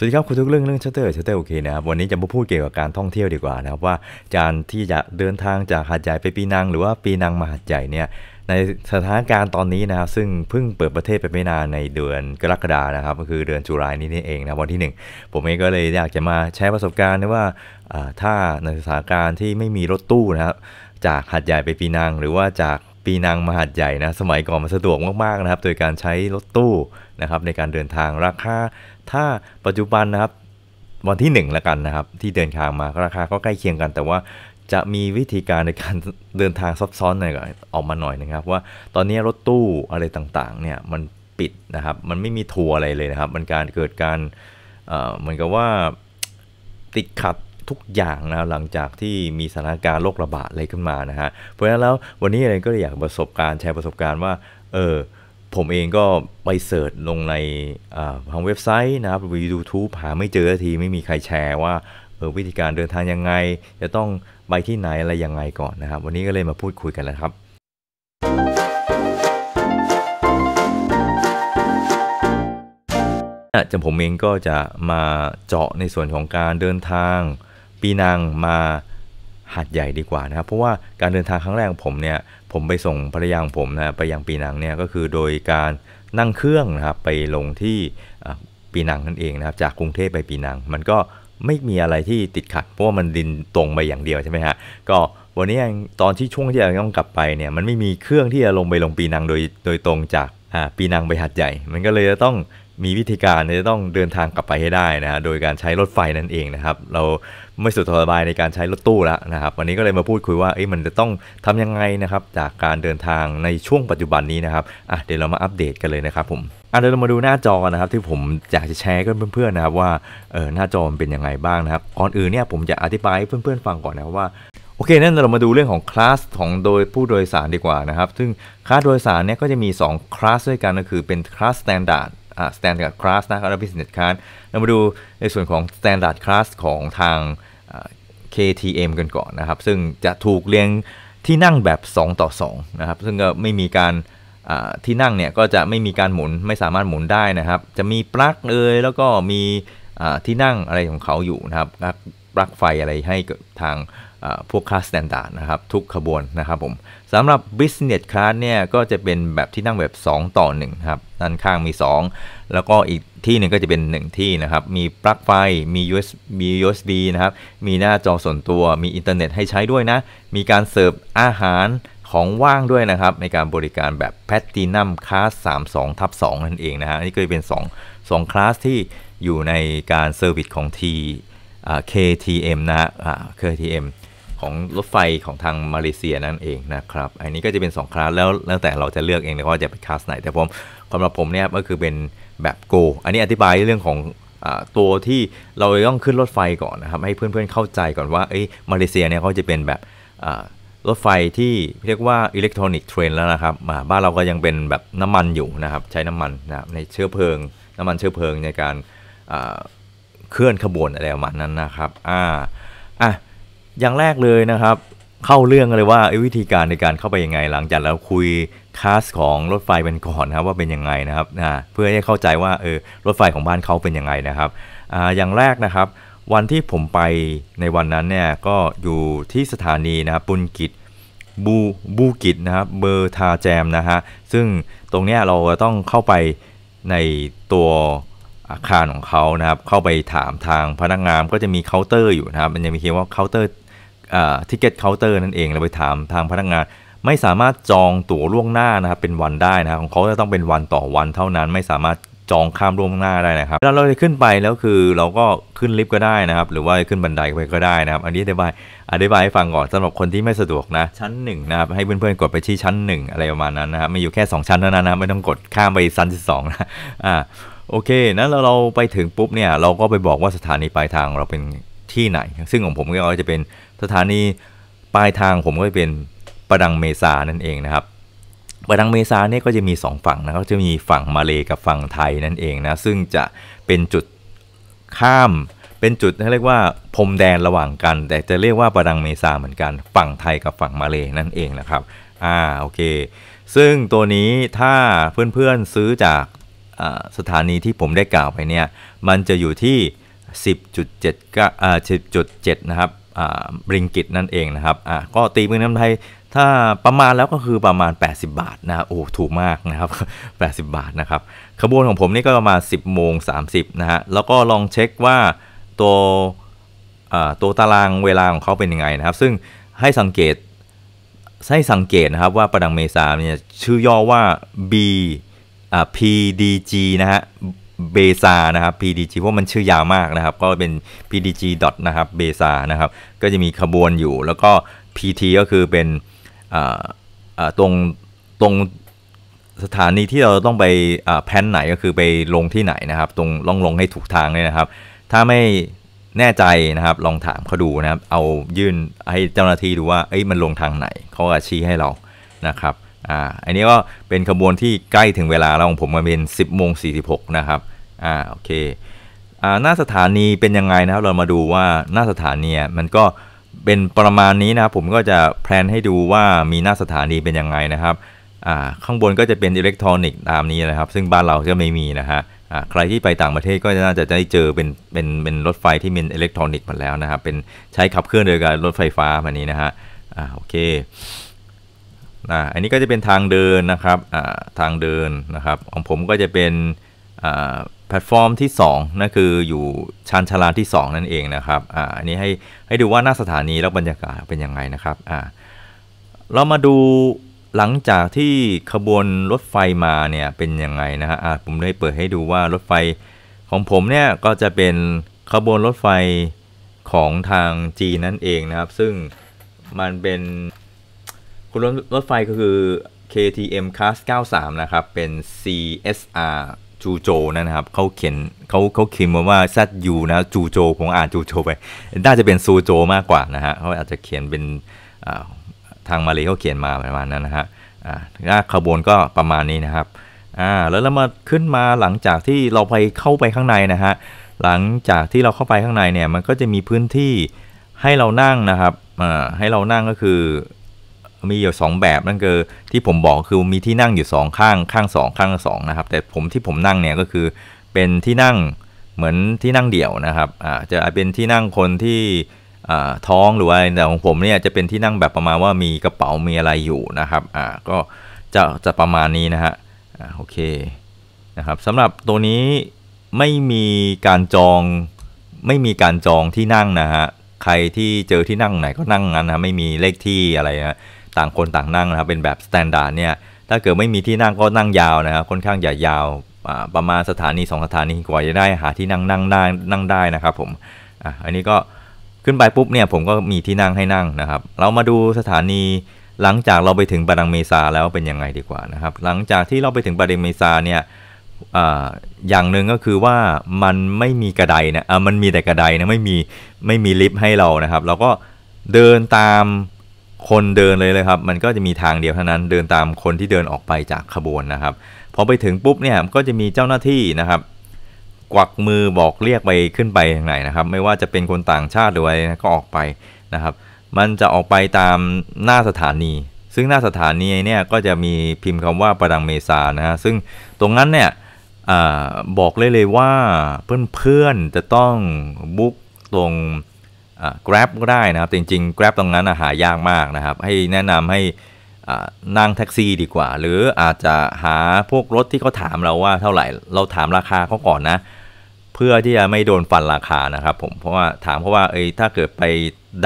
สวัสดีครับคุณทุกเรื่องเรื่องเชตเตอร์เชตเตอร์โอเคนะครับวันนี้จะมาพูดเกี่ยวกับการท่องเที่ยวดีกว่านะครับว่าการที่จะเดินทางจากหาดใหญ่ไปปีนัง หรือว่าปีนังมาหาดใหญ่เนี่ยในสถานการณ์ตอนนี้นะครับซึ่งเพิ่งเปิดประเทศไปไม่นานในเดือนกรกฎานะครับ ก็คือเดือนจุลายนี้นี่เองนะวันที่1ผมเองก็เลยอยากจะมาแชร์ประสบการณ์ว่าถ้าในสถานการณ์ที่ไม่มีรถตู้นะครับจากหาดใหญ่ไปปีนัง หรือว่าจากปีนังมาหาดใหญ่นะสมัยก่อนมันสะดวกมากๆนะครับโดยการใช้รถตู้นะครับในการเดินทางราคาถ้าปัจจุบันนะครับวันที่1แล้วกันนะครับที่เดินทางมาราคาก็ใกล้เคียงกันแต่ว่าจะมีวิธีการในการเดินทางซับซ้อนหน่อยออกมาหน่อยนะครับ ว่าตอนนี้รถตู้อะไรต่างๆ เนี่ยมันปิดนะครับมันไม่มีทัวร์อะไรเลยนะครับมันการเกิดการเหมือนกับว่าติดขัดทุกอย่างนะหลังจากที่มีสถานการณ์โรคระบาดอะไรขึ้นมานะฮะเพราะฉะนั้นแล้ววันนี้อะไรก็อยากประสบการณ์แชร์ประสบการณ์ว่า เออผมเองก็ไปเสิร์ชลงในทางเว็บไซต์นะครับหรือทู u หาไม่เจอที ไม่มีใครแชร์ว่าเออวิธีการเดินทางยังไง จะต้องไปที่ไหนอะไรยังไงก่อนนะครับ วันนี้ก็เลยมาพูดคุยกันแล้วครับจะผมเองก็จะมาเจาะในส่วนของการเดินทางปีนังมาหาดใหญ่ดีกว่านะครับ เพราะว่าการเดินทางครั้งแรกของผมเนี่ย ผมไปส่งภรรยาของผมนะไปยังปีนังเนี่ยก็คือโดยการนั่งเครื่องนะครับไปลงที่ปีนังนั่นเองนะครับ จากกรุงเทพไปปีนัง มันก็ไม่มีอะไรที่ติดขัดเพราะว่ามันดินตรงไปอย่างเดียวใช่ไหมฮะก็วันนี้ตอนที่ช่วงที่เราต้องกลับไปเนี่ยมันไม่มีเครื่องที่จะลงไปลงปีนังโดยโดยตรงจากปีนังไปหัดใหญ่ มันก็เลยจะต้องมีวิธีการจะต้องเดินทางกลับไปให้ได้นะฮะโดยการใช้รถไฟนั่นเองนะครับ เราไม่สุดสบายในการใช้รถตู้แล้วนะครับวันนี้ก็เลยมาพูดคุยว่าอมันจะต้องทำยังไงนะครับจากการเดินทางในช่วงปัจจุบันนี้นะครับอ่ะเดี๋ยวเรามาอัปเดตกันเลยนะครับผมอ่ะเดี๋ยวเรามาดูหน้าจอนะครับที่ผมอยากจะแชร์กับเพื่อนๆนะครับว่าเออหน้าจอมันเป็นยังไงบ้างนะครับก่อนอื่นเนี่ยผมจะอธิบายให้เพื่อนๆ ฟังก่อนนะครับว่าโอเคนั่นเรามาดูเรื่องของคลาสของโดยผู้โดยสารดีกว่านะครับซึ่งคลาสโดยสารเนี่ยก็จะมี2คลาสด้วยกันก็คือเป็นคลาสสแตนดาร์ดอ่ะสแตนดาร์ดคลาสนะครับแล้วบิเศษคลาสเรามาดูในส่วนของสแตนดาร์ดคลาสของทาง KTM กันก่อนนะครับ ซึ่งจะถูกเรียงที่นั่งแบบ 2 ต่อ2นะครับซึ่งก็ไม่มีการที่นั่งเนี่ยก็จะไม่มีการหมุนไม่สามารถหมุนได้นะครับ จะมีปลั๊กเลยแล้วก็มีที่นั่งอะไรของเขาอยู่นะครับปลั๊กไฟอะไรให้ทางพวกคลาสสแตนดาร์ดนะครับทุกขบวนนะครับผมสำหรับ Business Class เนี่ยก็จะเป็นแบบที่นั่งแบบ 2 ต่อ1ครับด้านข้างมี 2 แล้วก็อีกที่หนึ่งก็จะเป็น 1 ที่นะครับ มีปลั๊กไฟมี USB ี USB นะครับ มีหน้าจอส่วนตัวมีอินเทอร์เน็ตให้ใช้ด้วยนะ มีการเสิร์ฟอาหารของว่างด้วยนะครับ ในการบริการแบบแพตตินัมคลาส32 ทับ2นั่นเองนะฮะนี่ก็จะเป็น2 2คลาสที่อยู่ในการเซอร์วิสของที KTM นะฮะ KTM ของรถไฟของทางมาเลเซียนั่นเองนะครับอันนี้ก็จะเป็น 2คลาสแล้วแล้วแต่เราจะเลือกเองเลยว่าจะเป็นคลาสไหนแต่ผมสำหรับผมเนี่ยก็คือเป็นแบบ go อันนี้อธิบายเรื่องของตัวที่เราต้องขึ้นรถไฟก่อนนะครับให้เพื่อนๆเข้าใจก่อนว่าเอ้มาเลเซียเนี่ยเขาจะเป็นแบบรถไฟที่เรียกว่าอิเล็กทรอนิกส์เทรนแล้วนะครับมาบ้านเราก็ยังเป็นแบบน้ำมันอยู่นะครับ ใช้น้ำมันนะในเชื้อเพลิงน้ำมันเชื้อเพลิงในการเคลื่อนขบวนอะไรประมาณนั้นนะครับ อ่า อ่ะ อย่างแรกเลยนะครับ เข้าเรื่องเลยว่าวิธีการในการเข้าไปยังไง หลังจากเราคุยคาสของรถไฟเป็นก่อนนะครับว่าเป็นยังไงนะครับนะเพื่อให้เข้าใจว่าเออรถไฟของบ้านเขาเป็นยังไงนะครับ อ่า อย่างแรกนะครับ วันที่ผมไปในวันนั้นเนี่ยก็อยู่ที่สถานีนะครับปุนกิจบูบูกิจนะครับเบอร์ทาแจมนะฮะ ซึ่งตรงเนี้ยเราต้องเข้าไปในตัวอาคารของเขานะครับ เข้าไปถามทางพนักงานก็จะมีเคาน์เตอร์อยู่นะครับมันจะมีเขียนว่าเคาน์เตอร์ทิเก็ตเคาน์เตอร์นั่นเองเราไปถามทางพนักงานไม่สามารถจองตั๋วล่วงหน้านะครับเป็นวันได้นะครับของเขาจะต้องเป็นวันต่อวันเท่านั้น ไม่สามารถจองข้ามล่วงหน้าได้นะครับแล้วเราจะขึ้นไปแล้วคือเราก็ขึ้นลิฟต์ก็ได้นะครับ หรือว่าขึ้นบันไดไปก็ได้นะครับ อันนี้อธิบายอธิบายให้ฟังก่อนสำหรับคนที่ไม่สะดวกนะชั้น1นะครับให้เพื่อนๆกดไปที่ชั้น 1 อะไรประมาณนั้นนะครับไม่อยู่แค่2ชั้นเท่านั้นนะไม่ต้องกดข้ามไปชั้นที่สองนะอ่าโอเคนะเราเราไปถึงปุ๊บเนี่ยเราก็ไปบอกว่าสถานีปลายทางเราเป็นที่ไหน ซึ่งของผมก็จะเป็นสถานีปลายทาง ผมก็จะเป็นประดังเมซา นั่นเองนะครับประดังเมซาเนี่ยก็จะมี 2 ฝั่งนะ ก็จะมีฝั่ง มาเลกับฝั่งไทยนั่นเองนะ ซึ่งจะเป็นจุดข้าม เป็นจุดที่เรียกว่าพรมแดนระหว่างกัน แต่จะเรียกว่าประดังเมซาเหมือนกัน ฝั่งไทยกับฝั่งมาเลนั่นเองนะครับ อ่า โอเค ซึ่งตัวนี้ถ้าเพื่อนๆซื้อจากสถานีที่ผมได้กล่าวไปเนี่ยมันจะอยู่ที่ 10.7็นะครับริงกิต นั่นเองนะครับก็ตีเป็นเงินไทย ถ้าประมาณแล้วก็คือประมาณ 80 บาทนะโอ้ ถูกมากนะครับ 80 บาทนะครับ ขบวนของผมนี่ก็ประมาณ 10โมง30นะฮะ แล้วก็ลองเช็คว่าตัวตัวตารางเวลาของเขาเป็นยังไงนะครับ ซึ่งให้สังเกต ให้สังเกตนะครับว่าประดังเมษาเนี่ย ชื่อย่อว่า B PDG นะฮะเบซานะครับ PDG เพราะมันชื่อยาวมากนะครับ ก็เป็น PDG. นะครับเบซานะครับก็จะมีขบวนอยู่ แล้วก็ PT ก็คือเป็นตรงตรงสถานีที่เราต้องไปแพนไหนก็คือไปลงที่ไหนนะครับ ตรงลองลงให้ถูกทางเลยนะครับ ถ้าไม่แน่ใจนะครับลองถามเขาดูนะครับเอายื่นให้เจ้าหน้าที่ดูว่าเอ้ยมันลงทางไหนเขาอาชี้ให้เรานะครับอ่าอันนี้ก็เป็นขบวนที่ใกล้ถึงเวลาแล้วของผมมาเป็น 10โมง46นะครับอ่าโอเคอ่าหน้าสถานีเป็นยังไงนะครับ เรามาดูว่าหน้าสถานีมันก็เป็นประมาณนี้นะครับผมก็จะแพลนให้ดูว่ามีหน้าสถานีเป็นยังไงนะครับอ่าข้างบนก็จะเป็นอิเล็กทรอนิกส์ตามนี้นะครับ ซึ่งบ้านเราก็ไม่มีนะฮะอ่าใครที่ไปต่างประเทศก็น่าจะได้เจอเป็นเป็นเป็นรถไฟที่เป็นอิเล็กทรอนิกส์มาแล้วนะครับ เป็นใช้ขับเคลื่อนโดยการรถไฟฟ้ามานี้นะฮะอ่าโอเคนะอันนี้ก็จะเป็นทางเดินนะครับทางเดินนะครับ ของผมก็จะเป็นแพลตฟอร์มที่2นั่นคืออยู่ชานชาลาที่ 2 นั่นเองนะครับอันนี้ให้ให้ดูว่าหน้าสถานีแล้วบรรยากาศเป็นยังไงนะครับเรามาดูหลังจากที่ขบวนรถไฟมาเนี่ยเป็นยังไงนะฮะผมได้เปิดให้ดูว่ารถไฟ ของผมเนี่ยก็จะเป็นขบวนรถไฟของทางจีนนั่นเองนะครับ ซึ่งมันเป็นคุณรถรถไฟก็คือ KTM Class 93นะครับ เป็น CSR จูโจนะครับเขาเขียนเขาเขาเขียนมาว่าซัดยูนะจูโจผมอ่านจูโจไป น่าจะเป็นซูโจมากกว่านะฮะเขาอาจจะเขียนเป็นทางมาเลยเขาเขียนมาประมาณนั้นนะฮะหน้าขบวนก็ประมาณนี้นะครับแล้วเรามาขึ้นมาหลังจากที่เราไปเข้าไปข้างในนะฮะ หลังจากที่เราเข้าไปข้างในเนี่ย มันก็จะมีพื้นที่ให้เรานั่งนะครับ ให้เรานั่งก็คือมีอยู่สองแบบนั่นคือที่ผมบอกคือมีที่นั่งอยู่สองข้างข้างสองข้างสองนะครับแต่ผมที่ผมนั่งเนี่ยก็คือเป็นที่นั่งเหมือนที่นั่งเดี่ยวนะครับอ่าจะเป็นที่นั่งคนที่ท้องหรือว่าแต่ของผมเนี่ยจะเป็นที่นั่งแบบประมาณว่ามีกระเป๋ามีอะไรอยู่นะครับอ่าก็จะจะประมาณนี้นะฮะอ่าโอเคนะครับสำหรับตัวนี้ไม่มีการจองไม่มีการจองที่นั่งนะฮะใครที่เจอที่นั่งไหนก็นั่งนั้นนะไม่มีเลขที่อะไรนะต่างคนต่างนั่งนะครับเป็นแบบสแตนดาร์ดเนี่ยถ้าเกิดไม่มีที่นั่งก็นั่งยาวนะครับค่อนข้างใหญ่ยาวประมาณสถานีสองสถานีกว่าจะได้หาที่นั่งนั่งได้นั่งได้นะครับผมอ่ะอันนี้ก็ขึ้นไปปุ๊บเนี่ยผมก็มีที่นั่งให้นั่งนะครับ เรามาดูสถานีหลังจากเราไปถึงบาดังเมซาแล้วเป็นยังไงดีกว่านะครับหลังจากที่เราไปถึงบาดังเมซาเนี่ยอย่างหนึ่งก็คือว่ามันไม่มีกระไดนะมันมีแต่กระไดนะไม่มีไม่มีลิฟต์ให้เรานะครับ เราก็เดินตามคนเดินเลยเลยครับมันก็จะมีทางเดียวเท่านั้นเดินตามคนที่เดินออกไปจากขบวนนะครับพอไปถึงปุ๊บเนี่ยก็จะมีเจ้าหน้าที่นะครับ กวักมือบอกเรียกไปขึ้นไปทางไหนนะครับ ไม่ว่าจะเป็นคนต่างชาติหรืออะไรก็ออกไปนะครับ มันจะออกไปตามหน้าสถานี ซึ่งหน้าสถานีเนี่ยก็จะมีพิมพ์คำว่าประดังเมซานะฮะซึ่งตรงนั้นเนี่ยอบอกเลยเลยว่าเพื่อนๆ จะต้องบุ๊กตรง Grab ก็ได้นะครับจริงๆ Grab ตรงนั้นหายากมากนะครับให้แนะนำให้นั่งแท็กซี่ดีกว่า หรืออาจจะหาพวกรถที่เขาถามเราว่าเท่าไหร่ เราถามราคาเขาก่อนนะ เพื่อที่จะไม่โดนฟันราคานะครับผมเพราะว่าถามเพราะว่าเอ้ถ้าเกิดไป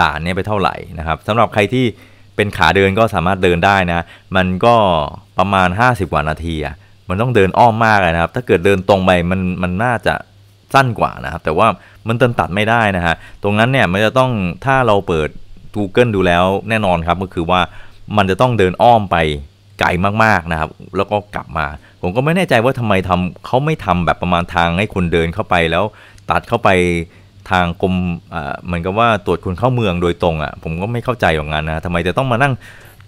ด่านเนี่ยไปเท่าไหร่นะครับสำหรับใครที่เป็นขาเดินก็สามารถเดินได้นะ มันก็ประมาณ 50 กว่านาทีอะมันต้องเดินอ้อมมากเลยนะครับ ถ้าเกิดเดินตรงไปมันมันน่าจะสั้นกว่านะครับแต่ว่ามันเติมตัดไม่ได้นะฮะตรงนั้นเนี่ยมันจะต้องถ้าเราเปิด Google ดูแล้วแน่นอนครับก็คือว่ามันจะต้องเดินอ้อมไปไกลมากๆนะครับแล้วก็กลับมา ผมก็ไม่แน่ใจว่าทำไมทำเขาไม่ทำแบบประมาณทางให้คนเดินเข้าไปแล้ว ตัดเข้าไปทางกรมเหมือนกับว่าตรวจคนเข้าเมืองโดยตรงอะ่ะผมก็ไม่เข้าใจอย่างนั้นนะทำไมจะต้องมานั่ง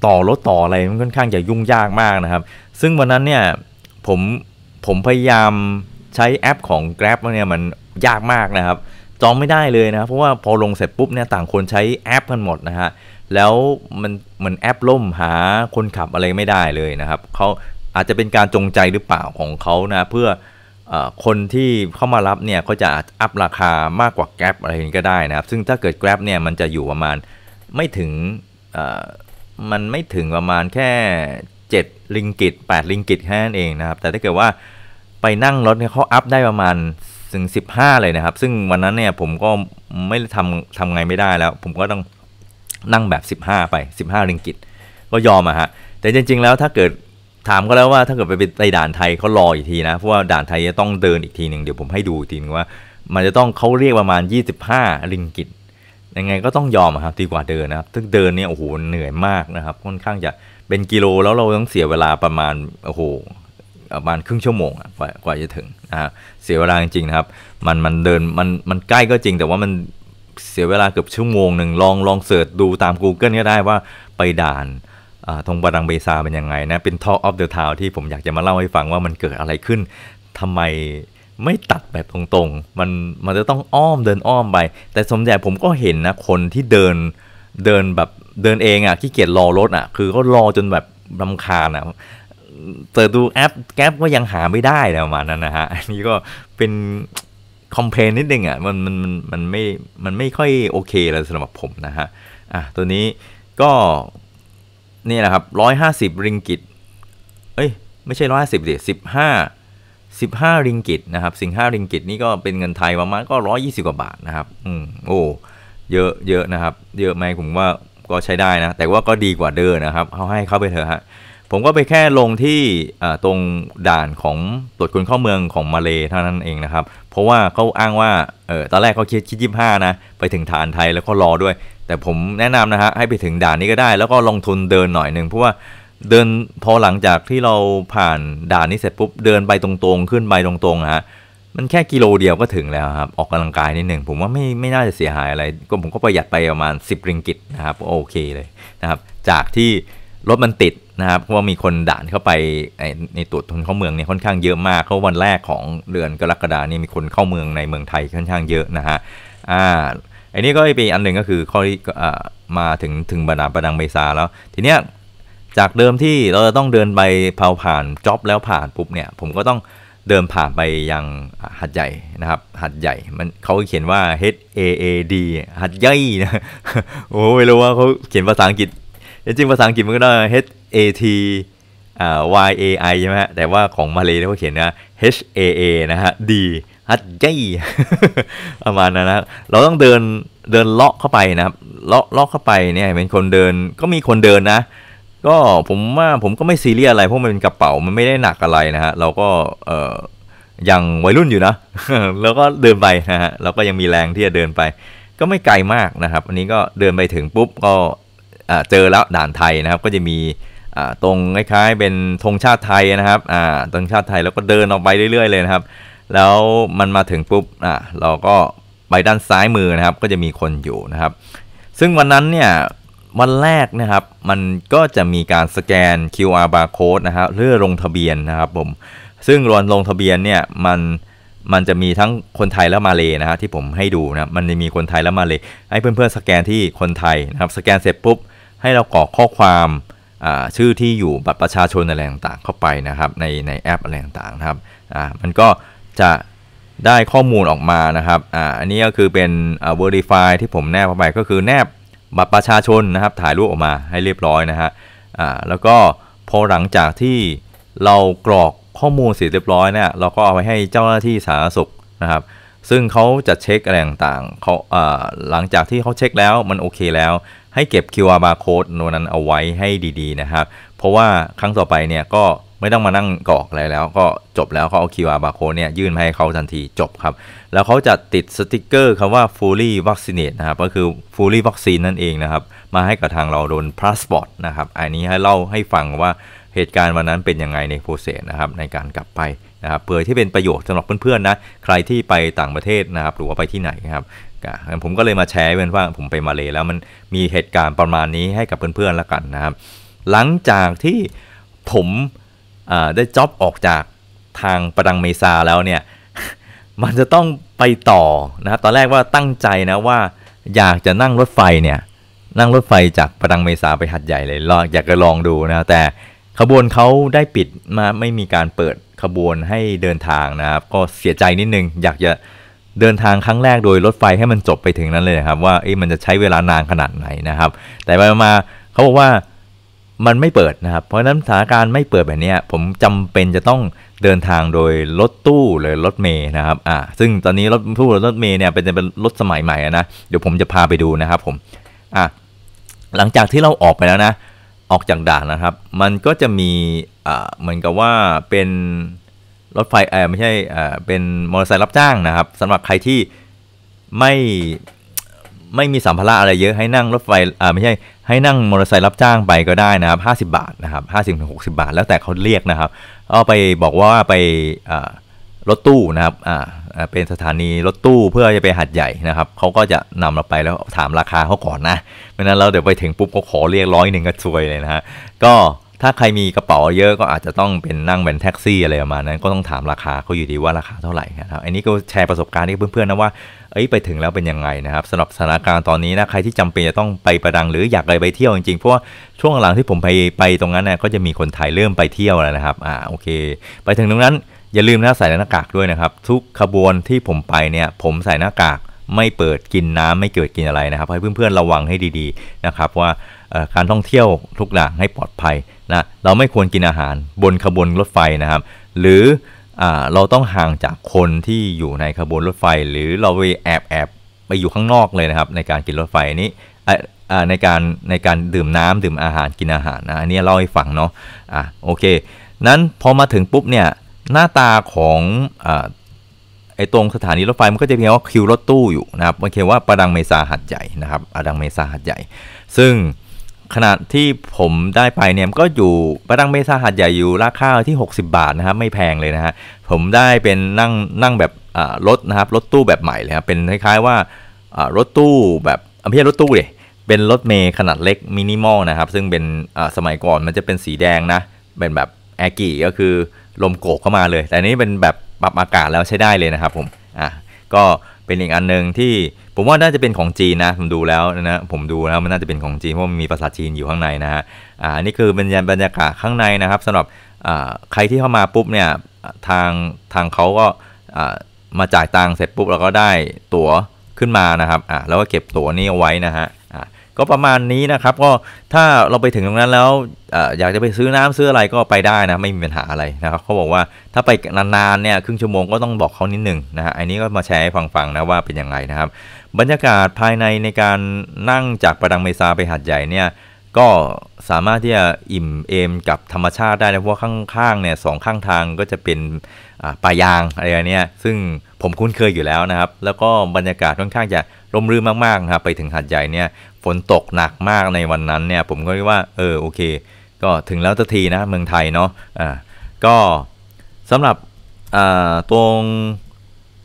ต่อรถต่ออะไรมันค่อนข้างจะยุ่งยากมากนะครับ ซึ่งวันนั้นเนี่ยผมผมพยายามใช้แอปของ Grab เนี่ยมันยากมากนะครับ จองไม่ได้เลยนะเพราะว่าพอลงเสร็จปุ๊บเนี่ยต่างคนใช้แอปกันหมดนะฮะ แล้วมันเหมือนแอปล่มหาคนขับอะไรไม่ได้เลยนะครับเขาอาจจะเป็นการจงใจหรือเปล่าของเขานะเพื่อคนที่เข้ามารับเนี่ยก็จะอัพราคามากกว่าแกร็บอะไรนี้ก็ได้นะครับ ซึ่งถ้าเกิดแกร็บเนี่ยมันจะอยู่ประมาณไม่ถึงมันไม่ถึงประมาณแค่7ลิงกิต8ลิงกิตแค่นั้นเองนะครับ แต่ถ้าเกิดว่าไปนั่งรถเนี่ยเขาอัพได้ประมาณถึง15 เลยนะครับ ซึ่งวันนั้นเนี่ยผมก็ไม่ทำทำไงไม่ได้แล้ว ผมก็ต้องนั่งแบบ 15 ไป 15 ริงกิต ก็ยอมอะฮะ แต่จริงๆ แล้วถ้าเกิดถามก็แล้วว่าถ้าเกิดไปไปด่านไทยเขารออีกทีนะ เพราะว่าด่านไทยจะต้องเดินอีกทีหนึ่งเดี๋ยวผมให้ดูทีนึงว่ามันจะต้องเขาเรียกประมาณ 25 ริงกิต ยังไงก็ต้องยอมครับ ดีกว่าเดินนะครับ ซึ่งเดินเนี่ยโอ้โหเหนื่อยมากนะครับ ค่อนข้างจะเป็นกิโล แล้วเราต้องเสียเวลาประมาณโอ้โหประมาณครึ่งชั่วโมงกว่ากว่าจะถึงนะฮะเสียเวลาจริงๆนะครับมันมันเดินมันมันใกล้ก็จริง แต่ว่ามันเสียเวลาเกือบชั่วโมงหนึ่งลองลองเสิร์ชดูตาม Google ก็ได้ว่าไปด่านทงบารังเบซาเป็นยังไงนะ เป็น Talk of the Town ที่ผมอยากจะมาเล่าให้ฟังว่ามันเกิดอะไรขึ้นทำไมไม่ตัดแบบตรงๆมันมันจะต้องอ้อมเดินอ้อมไป แต่สมใหญ่ผมก็เห็นนะคนที่เดินเดินแบบเดินเองอะ่ะขี้เกียจรอรถอะ่ะ คือก็รอจนแบบรำคาญอะ่ะเจิดูแอปแก๊ปก็ยังหาไม่ได้แล้วประมาณนั้นนะฮะอันนี้ก็เป็นคอมเพลนนิดนึงอ่ะมันมันมันมันไม่ มันไม่ค่อยโอเคเลยสำหรับผมนะฮะอ่ะตัวนี้ก็นี่แหละครับร้0อยหาสิบริงกิตเอ้ย ไม่ใช่ร้0อยหาสิบดิสิบห้าสิบห้าริงกิตนะครับสิงห้าริงกิต นี่ก็เป็นเงินไทยประมาณก็ร้อยยี่สิบกว่าบาทนะครับอืมโอ้เยอะเยอะนะครับเยอะไหมผมว่าก็ใช้ได้นะ แต่ว่าก็ดีกว่าเดิมนะครับเขาให้เข้าไปเถอะฮะผมก็ไปแค่ลงที่ตรงด่านของตรวจคนเข้าเมืองของมาเลเท่านั้นเองนะครับ เพราะว่าเขาอ้างว่าเออตอนแรกเขาคิดคิดยี่ห้านะไปถึงฐานไทยแล้วก็รอด้วย แต่ผมแนะนำนะฮะให้ไปถึงด่านนี้ก็ได้แล้วก็ลงทุนเดินหน่อยหนึ่งเพราะว่าเดินพอหลังจากที่เราผ่านด่านนี้เสร็จปุ๊บเดินไปตรงๆ ขึ้นไปตรงๆฮะมันแค่กิโลเดียวก็ถึงแล้วครับ ออกกำลังกายนิดหนึ่งผมว่าไม่ไม่น่าจะเสียหายอะไรก็ผมก็ประหยัดไปประมาณ10 ริงกิตนะครับโอเคเลยนะครับจากที่รถมันติดนะครับเพราะว่า มีคนด่านเข้าไปในตรวจคนเข้าเมืองเนี่ยค่อนข้างเยอะมากเพราะวันแรกของเดือนกรกฎานี่มีคนเข้าเมืองในเมืองไทยค่อนข้างเยอะนะฮะอ่าอันนี้ก็เป็นอันหนึ่งก็คือข้อมาถึงถึงบรรดาประดังเมซาแล้ว ทีเนี้ยจากเดิมที่เราต้องเดินไปเผาผ่านจ็อบแล้วผ่านปุ๊บเนี่ยผมก็ต้องเดินผ่านไปยังหัดใหญ่นะครับหัดใหญ่มันเขาเขียนว่า H A A D หัดใหญ่นะโอ้ไม่รู้ว่าเขาเขียนภาษาอังกฤษจริงภาษาอังกฤษมันก็ได้ H A T Y A I ใช่ไหมฮะแต่ว่าของมาเลเซียเขาเขียนนะ H A A นะฮะ D ฮัดยี่ประมาณนั้นนะเราต้องเดินเดินเลาะเข้าไปนะครับเลาะเลาะเข้าไปเนี่ยเป็นคนเดินก็มีคนเดินนะ ก็ผมว่าผมก็ไม่ซีเรียสอะไร เพราะมันเป็นกระเป๋ามันไม่ได้หนักอะไรนะฮะ เราก็เออยังวัยรุ่นอยู่นะ แล้วก็เดินไปนะฮะเราก็ยังมีแรงที่จะเดินไป ก็ไม่ไกลมากนะครับอันนี้ก็เดินไปถึงปุ๊บก็เจอแล้วด่านไทยนะครับก็จะมีตรงคล้าย ๆ เป็นธงชาติไทยนะครับธงชาติไทยแล้วก็เดินออกไปเรื่อย ๆเลยนะครับแล้วมันมาถึงปุ๊บเราก็ไปด้านซ้ายมือนะครับก็จะมีคนอยู่นะครับซึ่งวันนั้นเนี่ยวันแรกนะครับมันก็จะมีการสแกน QR barcode นะครับเพื่อลงทะเบียนนะครับผมซึ่งรอนลงทะเบียนเนี่ยมันมันจะมีทั้งคนไทยและมาเลยนะฮะที่ผมให้ดูนะมันจะมีคนไทยและมาเลยให้เพื่อนๆสแกนที่คนไทยนะครับสแกนเสร็จปุ๊บให้เรากรอกข้อความชื่อที่อยู่บัตรประชาชนอะไรต่างๆเข้าไปนะครับ ในในแอปอะไรต่างๆนะครับมันก็จะได้ข้อมูลออกมานะครับออันนี้ก็คือเป็น verify ที่ผมแนบเข้าไปก็คือแนบบัตรประชาชนนะครับถ่ายรูปออกมาให้เรียบร้อยนะฮะแล้วก็พอหลังจากที่เรากรอกข้อมูลเสร็จเรียบร้อยเนะี่ยเราก็เอาไปให้เจ้าหน้าที่สาธารณสุขนะครับ ซึ่งเขาจะเช็คอะไรต่างๆเขาหลังจากที่เขาเช็คแล้วมันโอเคแล้วให้เก็บ QR bar code โนวนั้นเอาไว้ให้ดีๆนะครับ เพราะว่าครั้งต่อไปเนี่ยก็ไม่ต้องมานั่งกรอกอะไรแล้วก็จบแล้วเขาเอา QR bar code เนี่ยยื่นมาให้เขาทันทีจบครับ แล้วเขาจะติดสติกเกอร์คำว่า fully vaccinated นะครับ ก็คือ fully vaccine นั่นเองนะครับ มาให้กับทางเราโดน passport นะครับ อันนี้ให้เล่าให้ฟังว่าเหตุการณ์วันนั้นเป็นยังไงในโปรเซสนะครับในการกลับไปนะครับเผื่อที่เป็นประโยชน์สำหรับเพื่อนๆนะ ใครที่ไปต่างประเทศนะครับ หรือว่าไปที่ไหนนะครับกาผมก็เลยมาแชร์เป็นว่าผมไปมาเลยแล้วมันมีเหตุการณ์ประมาณนี้ให้กับเพื่อนๆแล้วกันนะครับหลังจากที่ผมได้จ็อบออกจากทางประดังเมซาแล้วเนี่ย มันจะต้องไปต่อนะครับตอนแรกว่าตั้งใจนะว่า อยากจะนั่งรถไฟเนี่ยนั่งรถไฟจากประดังเมซาไปหัดใหญ่เลยลองอยากจะลองดูนะ แต่ขบวนเขาได้ปิดมาไม่มีการเปิดขบวนให้เดินทางนะครับก็เสียใจนิดนึงอยากจะเดินทางครั้งแรกโดยรถไฟให้มันจบไปถึงนั้นเลยครับ ว่าเอ๊ะมันจะใช้เวลานานขนาดไหนนะครับ แต่ไปมาเขาบอกว่ามันไม่เปิดนะครับเพราะฉะนั้นสถานการณ์ไม่เปิดแบบนี้ผมจำเป็นจะต้องเดินทางโดยรถตู้หรือรถเมย์นะครับอ่าซึ่งตอนนี้รถตู้หรือรถเมย์เนี่ยเป็นเป็นรถสมัยใหม่นะเดี๋ยวผมจะพาไปดูนะครับผมอ่าหลังจากที่เราออกไปแล้วนะ ออกจากด่านนะครับ มันก็จะมีอ่าเหมือนกับว่าเป็นรถไฟเออไม่ใช่เออเป็นมอเตอร์ไซค์รับจ้างนะครับสำหรับใครที่ไม่ไม่มีสัมภาระอะไรเยอะให้นั่งรถไฟเออไม่ใช่ให้นั่งมอเตอร์ไซค์รับจ้างไปก็ได้นะครับห้บาทนะครับห้ิบถึงหกบาท แล้วแต่เขาเรียกนะครับเอาไปบอกว่าไปรถตู้นะครับอ่าเป็นสถานีรถตู้เพื่อจะไปหัดใหญ่นะครับเขาก็จะนำเราไปแล้วถามราคาเขาก่อนนะไม่นั้นเราเดี๋ยวไปถึงปุ๊บเขาขอเรียกร้อยหนึ่งก็ซวยเลยนะฮะก็ถ้าใครมีกระเป๋าเยอะก็อาจจะต้องเป็นนั่งเป็นแท็กซี่อะไรประมาณนั้นก็ต้องถามราคาเขาอยู่ดีว่าราคาเท่าไหร่นะครับอันนี้ก็แชร์ประสบการณ์ให้เพื่อนๆนะว่าเอ้ยไปถึงแล้วเป็นยังไงนะครับสำหรับสถานการณ์ตอนนี้นะใครที่จำเป็นจะต้องไปประดังหรืออยากไปเที่ยวจริงๆเพราะว่าช่วงหลังที่ผมไปไปตรงนั้นนะก็จะมีคนไทยเริ่มไปเที่ยวแล้วนะครับอ่าโอเค ไปถึงตรงนั้น อย่าลืมนะใส่หน้ากากด้วยนะครับทุกขบวนที่ผมไปเนี่ย ผมใส่หน้ากากไม่เปิดกินน้ำไม่เกิดกินอะไรนะครับให้เพื่อนๆระวังให้ดีๆนะครับว่าการท่องเที่ยวทุกอย่างให้ปลอดภัยนะ เราไม่ควรกินอาหารบนขบวนรถไฟนะครับ หรือเราต้องห่างจากคนที่อยู่ในขบวนรถไฟ หรือเราไปแอบแอบไปอยู่ข้างนอกเลยนะครับ ในการกินรถไฟนี้ในการในการดื่มน้ำ ดื่มอาหารกินอาหารนะ อันนี้เล่าให้ฟังเนาะ อ่ะโอเค นั้นพอมาถึงปุ๊บเนี่ย หน้าตาของอไอ้ตรงสถานีรถไฟมันก็จะเพียงว่าคิวรถตู้อยู่นะครับ มันเขียนว่าประดังเมษาหัดใหญ่นะครับประดังเมษาหัดใหญ่ ซึ่งขณะที่ผมได้ไปเนี่ยก็อยู่ปะตังเมซ่าหัดใหญ่อยู่ราคาที่ 60 บาทนะครับไม่แพงเลยนะฮะผมได้เป็นนั่งนั่งแบบรถนะครับรถตู้แบบใหม่เลยครับเป็นคล้ายๆว่ารถตู้แบบอมิเษ่รถตู้เลยเป็นรถเมย์ขนาดเล็กมินิมอลนะครับซึ่งเป็นสมัยก่อนมันจะเป็นสีแดงนะเป็นแบบแอร์กี้ก็คือลมโกกเข้ามาเลย แต่นี้เป็นแบบปรับอากาศแล้วใช้ได้เลยนะครับผมอ่ะก็เป็นอีกอันหนึ่งที่ผมว่าน่าจะเป็นของจีนนะผมดูแล้วนะผมดูแล้วมันน่าจะเป็นของจีนเพราะมันมีภาษาจีนอยู่ข้างในนะฮะอ่านี่คือบรรยากาศข้างในนะครับ สำหรับอ่าใครที่เข้ามาปุ๊บเนี่ยทางทางเขาก็อ่ามาจ่ายตังค์เสร็จปุ๊บเราก็ได้ตั๋วขึ้นมานะครับอ่าแล้วก็เก็บตั๋วนี้เอาไว้นะฮะอ่าก็ประมาณนี้นะครับก็ถ้าเราไปถึงตรงนั้นแล้วอยากจะไปซื้อน้ำซื้ออะไรก็ไปได้นะไม่มีปัญหาอะไรนะครับเขาบอกว่าถ้าไปนานๆเนี่ยครึ่งชั่วโมงก็ต้องบอกเขานิดหนึ่งนะฮะอันนี้ก็มาแชร์ให้ฟังๆนะว่าเป็นยังไงนะครับบรรยากาศภายในในการนั่งจากประดังเมซาไปหาดใหญ่เนี่ยก็สามารถที่จะอิ่มเอมกับธรรมชาติได้เพราะข้างๆเนี่ยสองข้างทางก็จะเป็นป่ายางอะไรเนี่ยซึ่งผมคุ้นเคยอยู่แล้วนะครับ แล้วก็บรรยากาศค่อนข้างจะร่มรื่นมากๆครับไปถึงหาดใหญ่เนี่ยฝนตกหนักมากในวันนั้นเนี่ยผมก็คิดว่าเออโอเค ก็ถึงแล้วสักทีนะเมืองไทยเนาะอ่าก็สำหรับตรง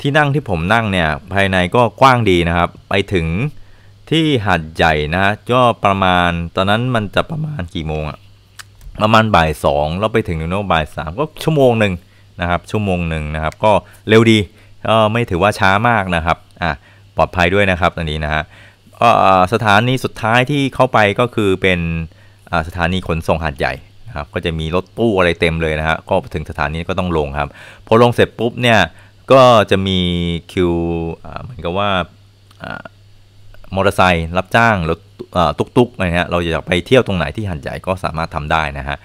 ที่นั่งที่ผมนั่งเนี่ยภายในก็กว้างดีนะครับไปถึงที่หาดใหญ่นะก็ประมาณตอนนั้นมันจะประมาณกี่โมงอะประมาณบ่ายสองเราไปถึงนู่นบ่ายสามก็ชั่วโมงหนึ่งนะครับชั่วโมงหนึ่งนะครับก็เร็วดีก็ไม่ถือว่าช้ามากนะครับอ่ะปลอดภัยด้วยนะครับอันนี้นะฮะสถานีสุดท้ายที่เข้าไปก็คือเป็นสถานีขนส่งหาดใหญ่นะครับก็จะมีรถตู้อะไรเต็มเลยนะฮะก็ถึงสถานีก็ต้องลงครับพอลงเสร็จปุ๊บเนี่ยก็จะมีคิวเหมือนกับว่ามอเตอร์ไซค์รับจ้างรถตุกๆนะฮะเราอยากไปเที่ยวตรงไหนที่หัดใหญ่ก็สามารถทำได้นะฮะ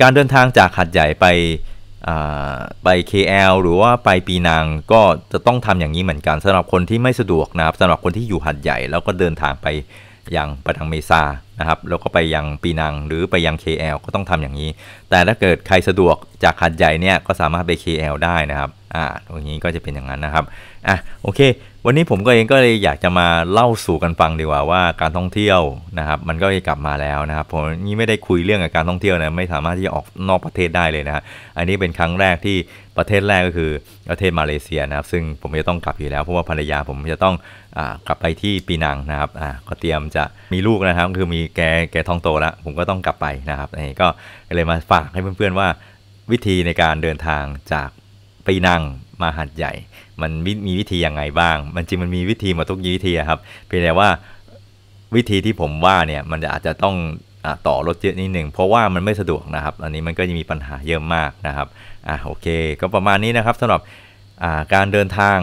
การเดินทางจากหัดใหญ่ไปไป KL หรือว่าไปปีนังก็จะต้องทำอย่างนี้เหมือนกันสำหรับคนที่ไม่สะดวกนะครับสำหรับคนที่อยู่หัดใหญ่ แล้วก็เดินทางไปยังประดังเมซานะครับ แล้วก็ไปยังปีนังหรือไปยัง KL ก็ต้องทำอย่างนี้ แต่ถ้าเกิดใครสะดวกจากหัดใหญ่เนี่ยก็สามารถไป KL ได้นะครับ่าตรงนี้ก็จะเป็นอย่างนั้นนะครับ อ่ะ โอเค วันนี้ผมก็เองก็เลยอยากจะมาเล่าสู่กันฟังดีกว่าว่า การท่องเที่ยวนะครับ มันก็กลับมาแล้วนะครับ ผมนี่ไม่ได้คุยเรื่องการท่องเที่ยวนะ ไม่สามารถที่จะออกนอกประเทศได้เลยนะอันนี้เป็นครั้งแรกที่ประเทศแรกก็คือประเทศมาเลเซียนะครับ ซึ่งผมจะต้องกลับอยู่แล้วเพราะว่าภรรยาผมจะต้องอกลับไปที่ปีนังนะครับ อ่ก็เตรียมจะมีลูกนะครับคือมีแกแกท้องโต แล้ว ผมก็ต้องกลับไปนะครับ นี่ก็เลยมาฝากให้เพื่อนๆว่าวิธีในการเดินทางจากปีนังมาหัดใหญ่ มันมีวิธียังไงบ้าง มันจริงมันมีวิธีมาทุกวิธีครับ เพียงแต่ว่าวิธีที่ผมว่าเนี่ยมันอาจจะต้องอต่อรถเยอะนิดหนึ่งเพราะว่ามันไม่สะดวกนะครับอันนี้มันก็จะมีปัญหาเยอะมากนะครับ อ่ะโอเคก็ประมาณนี้นะครับสำหรับการเดินทาง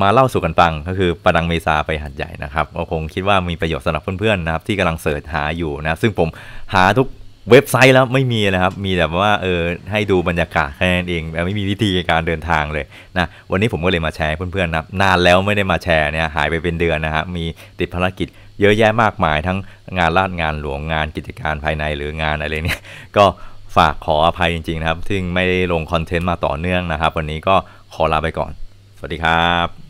มาเล่าสู่กันฟัง ก็คือประดังเมซาไปหัดใหญ่นะครับก็คงคิดว่ามีประโยชน์สำหรับเพื่อนๆนะครับที่กำลังเสิร์ชหาอยู่นะซึ่งผมหาทุกเว็บไซต์แล้วไม่มีนะครับ มีแต่ว่าเออให้ดูบรรยากาศแค่นั้นเอง ไม่มีวิธีการเดินทางเลยนะ วันนี้ผมก็เลยมาแชร์เพื่อน ๆ นะ นานแล้วไม่ได้มาแชร์เนี่ยหายไปเป็นเดือนนะครับมีติดภารกิจเยอะแยะมากมายทั้งงาน ราดงานหลวงงานกิจการภายในหรืองานอะไร เนี่ย ก็ฝากขออภัยจริงๆนะครับ ซึ่งไม่ได้ลงคอนเทนต์มาต่อเนื่องนะครับ วันนี้ก็ขอลาไปก่อน สวัสดีครับ